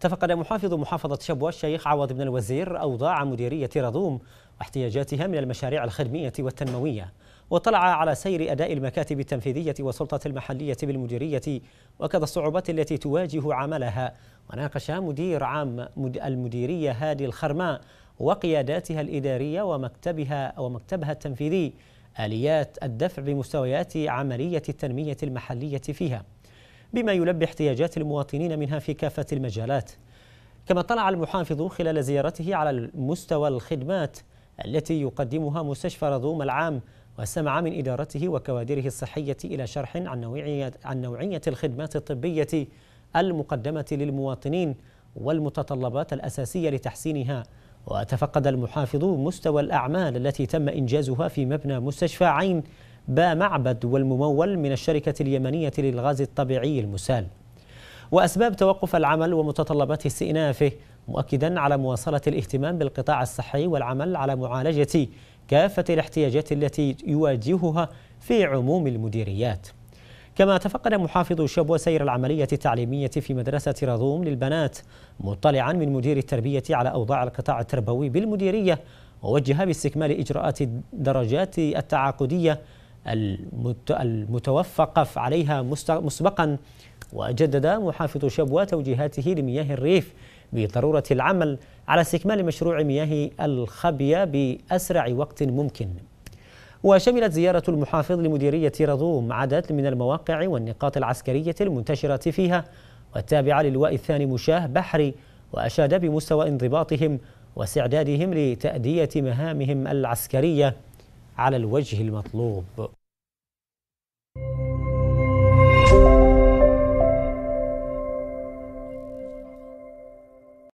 تفقد محافظ محافظة شبوة الشيخ عوض بن الوزير أوضاع مديرية رضوم واحتياجاتها من المشاريع الخدمية والتنموية وطلع على سير أداء المكاتب التنفيذية والسلطة المحلية بالمديرية وكذا الصعوبات التي تواجه عملها وناقش مدير عام المديرية هادي الخرماء وقياداتها الإدارية ومكتبها ومكتبها التنفيذي آليات الدفع بمستويات عملية التنمية المحلية فيها بما يلبي احتياجات المواطنين منها في كافة المجالات كما اطلع المحافظ خلال زيارته على مستوى الخدمات التي يقدمها مستشفى رضوم العام وسمع من إدارته وكوادره الصحية إلى شرح عن نوعية, عن نوعية الخدمات الطبية المقدمة للمواطنين والمتطلبات الأساسية لتحسينها وتفقد المحافظ مستوى الأعمال التي تم إنجازها في مبنى مستشفى عين با معبد والممول من الشركة اليمنية للغاز الطبيعي المسال وأسباب توقف العمل ومتطلبات استئنافه مؤكدا على مواصلة الاهتمام بالقطاع الصحي والعمل على معالجة كافة الاحتياجات التي يواجهها في عموم المديريات كما تفقد محافظ شبوة سير العملية التعليمية في مدرسة رضوم للبنات مطلعا من مدير التربية على أوضاع القطاع التربوي بالمديرية ووجه باستكمال إجراءات الدرجات التعاقدية المتوفق عليها مسبقا وجدد محافظ شبوة توجيهاته لمياه الريف بضرورة العمل على استكمال مشروع مياه الخبية بأسرع وقت ممكن وشملت زيارة المحافظ لمديرية رضوم عدد من المواقع والنقاط العسكرية المنتشرة فيها والتابعة للواء الثاني مشاه بحري وأشاد بمستوى انضباطهم واستعدادهم لتأدية مهامهم العسكرية على الوجه المطلوب